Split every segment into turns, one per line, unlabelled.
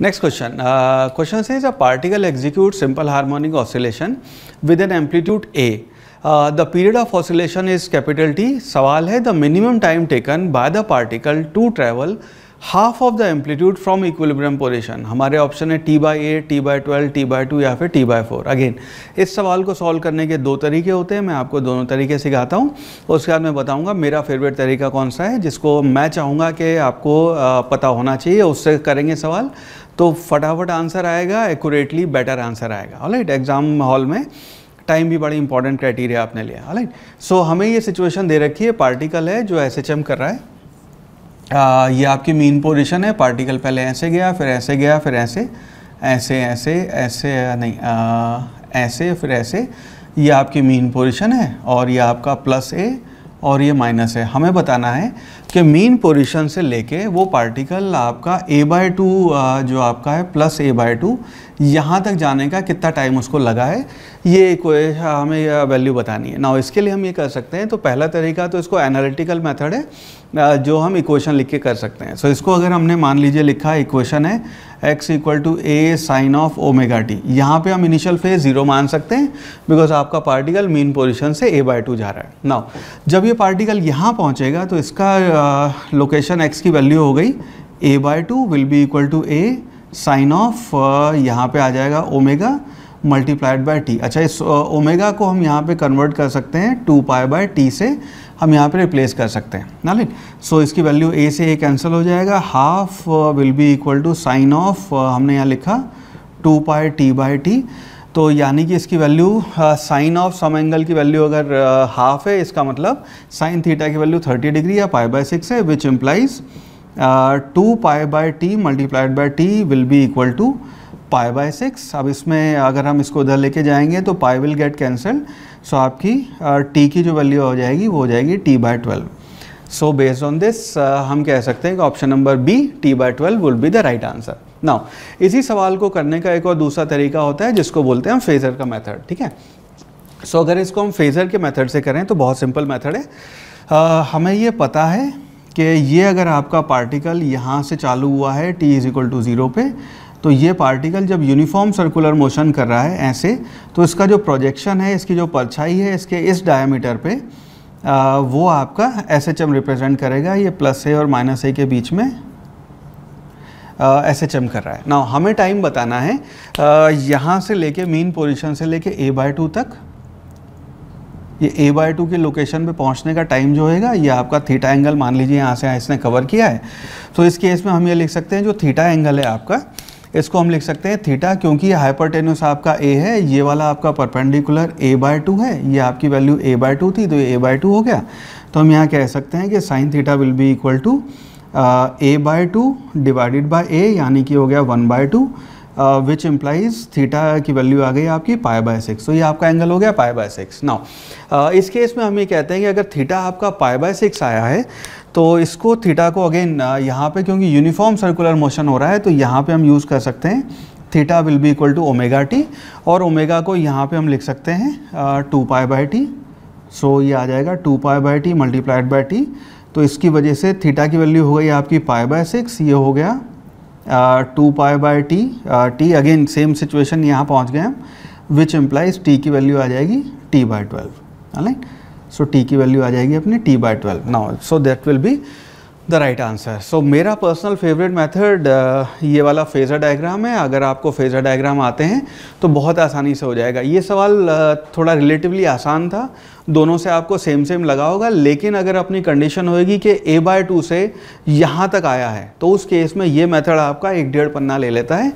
Next question. Uh, question says a particle executes simple harmonic oscillation with an amplitude A. Uh, the period of oscillation is capital T. Sawal hai the minimum time taken by the particle to travel half of the amplitude from equilibrium position हमारे option है T by eight T by twelve T by two या फिर T by four again इस सवाल को solve करने के दो तरीके होते हैं मैं आपको दोनों तरीके सिखाता हूँ उसके बाद मैं बताऊँगा मेरा फेवरेट तरीका कौन सा है जिसको मैं चाहूँगा कि आपको पता होना चाहिए उससे करेंगे सवाल तो फटाफट आंसर आएगा एक्यूरेटली बेटर आंसर आएगा राइट एग्ज़ाम हॉल में टाइम भी बड़ी इंपॉर्टेंट क्राइटेरिया आपने लिया राइट सो so, हमें ये सिचुएशन दे रखी है पार्टिकल है जो एस कर रहा है आ, ये आपकी मीन पोजिशन है पार्टिकल पहले ऐसे गया फिर ऐसे गया फिर ऐसे ऐसे ऐसे ऐसे नहीं आ, ऐसे फिर ऐसे ये आपकी मीन पोजिशन है और ये आपका प्लस ए और ये माइनस है हमें बताना है कि मीन पोजिशन से लेके वो पार्टिकल आपका ए बाय टू जो आपका है प्लस ए बाय टू यहाँ तक जाने का कितना टाइम उसको लगा है ये कोई हाँ, हमें वैल्यू बतानी है ना इसके लिए हम ये कर सकते हैं तो पहला तरीका तो इसको एनालिटिकल मेथड है जो हम इक्वेशन लिख के कर सकते हैं सो so, इसको अगर हमने मान लीजिए लिखा इक्वेशन है X equal to A sine of omega T यहाँ पे हम इनिशियल फेज ज़ीरो मान सकते हैं बिकॉज आपका पार्टिकल मेन पोजिशन से ए बाई टू जा रहा है ना जब ये पार्टिकल यहाँ पहुँचेगा तो इसका लोकेशन एक्स की वैल्यू हो गई A by two will be equal to A sine of यहाँ पे आ जाएगा ओमेगा मल्टीप्लाइड बाय टी अच्छा इस ओमेगा को हम यहाँ पे कन्वर्ट कर सकते हैं टू पाए बाय टी से हम यहाँ पे रिप्लेस कर सकते हैं ना लेट सो इसकी वैल्यू ए से ए कैंसिल हो जाएगा half will be equal to sine of हमने यहाँ लिखा टू पाए टी बाय टी तो यानी कि इसकी value sine of some angle की वैल्यू अगर हाफ है इसका मतलब साइन थीटा की वैल्यू थर्टी डिग्री या पाए बाय सिक्स है which implies two pi by T multiplied by T will be equal to pi by six अब इसमें अगर हम इसको उधर लेके जाएंगे तो पाए विल गेट कैंसल सो आपकी टी uh, की जो वैल्यू हो जाएगी वो हो जाएगी T by twelve so based on this हम कह सकते हैं कि option number B T by twelve will be the right answer now इसी सवाल को करने का एक और दूसरा तरीका होता है जिसको बोलते हैं हम फेजर का मेथड ठीक है सो so, अगर इसको हम फेजर के मेथड से करें तो बहुत सिंपल मेथड है uh, हमें ये पता है कि ये अगर आपका पार्टिकल यहाँ से चालू हुआ है t is equal to zero पे तो ये पार्टिकल जब यूनिफॉर्म सर्कुलर मोशन कर रहा है ऐसे तो इसका जो प्रोजेक्शन है इसकी जो परछाई है इसके इस डायमीटर पे आ, वो आपका एस एच एम रिप्रेजेंट करेगा ये प्लस ए और माइनस ए के बीच में एस एच एम कर रहा है ना हमें टाइम बताना है यहाँ से लेके मेन पोजिशन से लेके ए बाई टू तक ये ए बाई टू की लोकेशन पे पहुंचने का टाइम जो होगा ये आपका थीटा एंगल मान लीजिए यहाँ से इसने कवर किया है तो इस केस में हम ये लिख सकते हैं जो थीटा एंगल है आपका इसको हम लिख सकते हैं थीटा क्योंकि ये हाइपरटेन्यूस आपका ए है ये वाला आपका परपेंडिकुलर ए बाय टू है ये आपकी वैल्यू ए बाय टू थी तो ये ए बाय टू हो गया तो हम यहाँ कह सकते हैं कि sine theta will be equal to A by two divided by A यानी कि हो गया one by two which implies theta की वैल्यू आ गई आपकी पाए बाय सिक्स तो ये आपका एंगल हो गया पाए बाय सिक्स नाउ इस केस में हम ये कहते हैं कि अगर थीटा आपका पाए बाय सिक्स आया है तो इसको थीटा को अगेन uh, यहाँ पे क्योंकि यूनिफॉर्म सर्कुलर मोशन हो रहा है तो यहाँ पे हम यूज़ कर सकते हैं theta will be equal to omega T और ओमेगा को यहाँ पे हम लिख सकते हैं टू पाए बाय टी सो ये आ जाएगा two pi by T multiplied by T तो इसकी वजह से थीटा की वैल्यू हो गई आपकी पाए बाय सिक्स ये हो गया two pi by T T again same situation यहाँ पहुँच गए हम विच एम्प्लाइज टी की वैल्यू आ जाएगी T by twelve right so T की वैल्यू आ जाएगी अपनी T by twelve now so that will be the right answer so मेरा पर्सनल फेवरेट मेथड ये वाला फेज़र डायग्राम है अगर आपको फेज़र डायग्राम आते हैं तो बहुत आसानी से हो जाएगा ये सवाल uh, थोड़ा रिलेटिवली आसान था दोनों से आपको सेम सेम लगा होगा लेकिन अगर अपनी कंडीशन होएगी कि ए बाय टू से यहाँ तक आया है तो उस केस में ये मेथड आपका एक डेढ़ पन्ना ले लेता है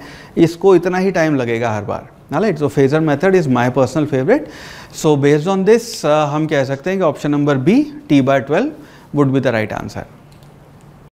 इसको इतना ही टाइम लगेगा हर बार light so phasor method is my personal favourite so based on this हम कह सकते हैं कि option number B T by twelve would be the right answer